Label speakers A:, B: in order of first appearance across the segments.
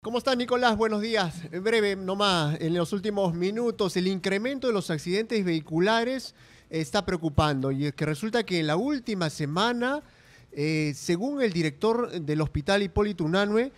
A: ¿Cómo estás, Nicolás? Buenos días. En breve, nomás, en los últimos minutos, el incremento de los accidentes vehiculares está preocupando y es que resulta que en la última semana, eh, según el director del Hospital Hipólito Unanue,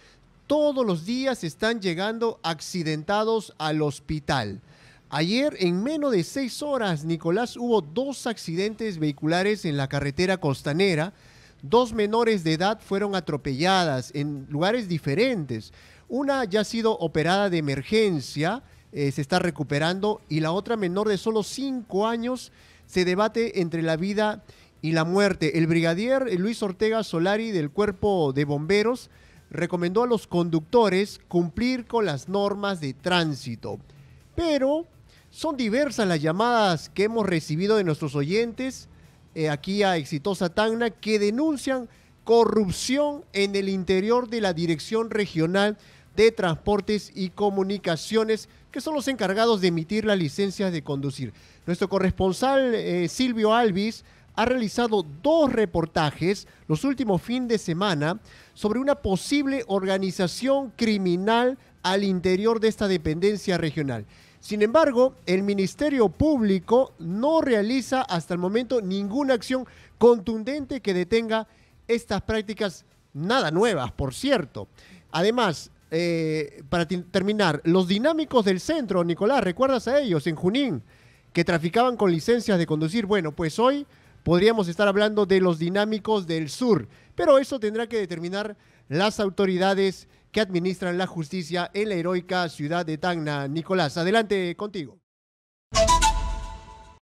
A: todos los días están llegando accidentados al hospital. Ayer, en menos de seis horas, Nicolás, hubo dos accidentes vehiculares en la carretera costanera Dos menores de edad fueron atropelladas en lugares diferentes. Una ya ha sido operada de emergencia, eh, se está recuperando, y la otra menor de solo cinco años se debate entre la vida y la muerte. El brigadier Luis Ortega Solari del Cuerpo de Bomberos recomendó a los conductores cumplir con las normas de tránsito. Pero son diversas las llamadas que hemos recibido de nuestros oyentes eh, aquí a Exitosa Tacna que denuncian corrupción en el interior de la Dirección Regional de Transportes y Comunicaciones, que son los encargados de emitir las licencias de conducir. Nuestro corresponsal eh, Silvio Alvis ha realizado dos reportajes los últimos fines de semana sobre una posible organización criminal al interior de esta dependencia regional. Sin embargo, el Ministerio Público no realiza hasta el momento ninguna acción contundente que detenga estas prácticas nada nuevas, por cierto. Además, eh, para terminar, los dinámicos del centro, Nicolás, ¿recuerdas a ellos en Junín que traficaban con licencias de conducir? Bueno, pues hoy podríamos estar hablando de los dinámicos del sur, pero eso tendrá que determinar las autoridades que administran la justicia en la heroica ciudad de Tacna. Nicolás, adelante contigo.